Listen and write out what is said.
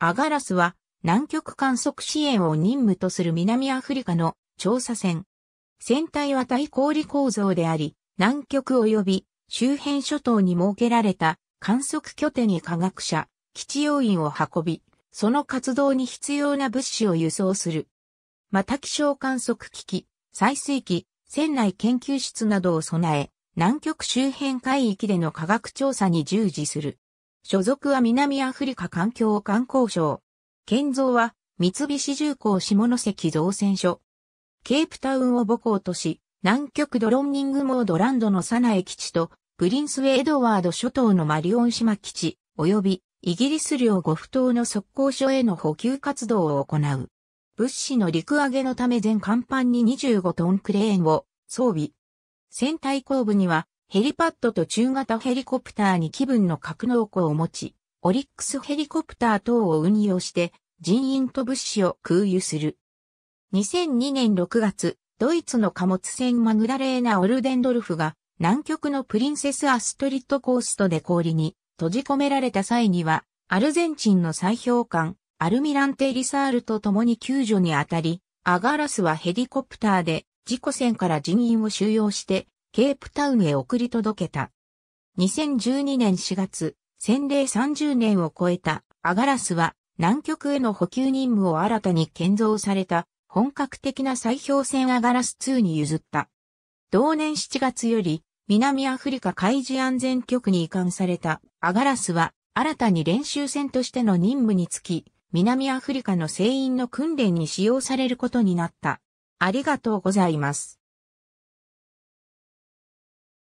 アガラスは南極観測支援を任務とする南アフリカの調査船。船体は対氷構造であり、南極及び周辺諸島に設けられた観測拠点に科学者、基地要員を運び、その活動に必要な物資を輸送する。また気象観測機器、採水機、船内研究室などを備え、南極周辺海域での科学調査に従事する。所属は南アフリカ環境観光省。建造は三菱重工下関造船所。ケープタウンを母港とし、南極ドロンニングモードランドのサナエ基地と、プリンスウェエドワード諸島のマリオン島基地、及びイギリス領ゴフ島の速攻所への補給活動を行う。物資の陸揚げのため全甲板に25トンクレーンを装備。船体後部にはヘリパッドと中型ヘリコプターに気分の格納庫を持ち、オリックスヘリコプター等を運用して人員と物資を空輸する。2002年6月、ドイツの貨物船マグダレーナ・オルデンドルフが南極のプリンセス・アストリット・コーストで氷に閉じ込められた際には、アルゼンチンの砕氷艦、アルミランテ・リサールと共に救助にあたり、アガラスはヘリコプターで事故船から人員を収容してケープタウンへ送り届けた。2012年4月、洗礼30年を超えたアガラスは南極への補給任務を新たに建造された本格的な砕氷船アガラス2に譲った。同年7月より南アフリカ海事安全局に移管されたアガラスは新たに練習船としての任務につき南アフリカの船員の訓練に使用されることになった。ありがとうございます。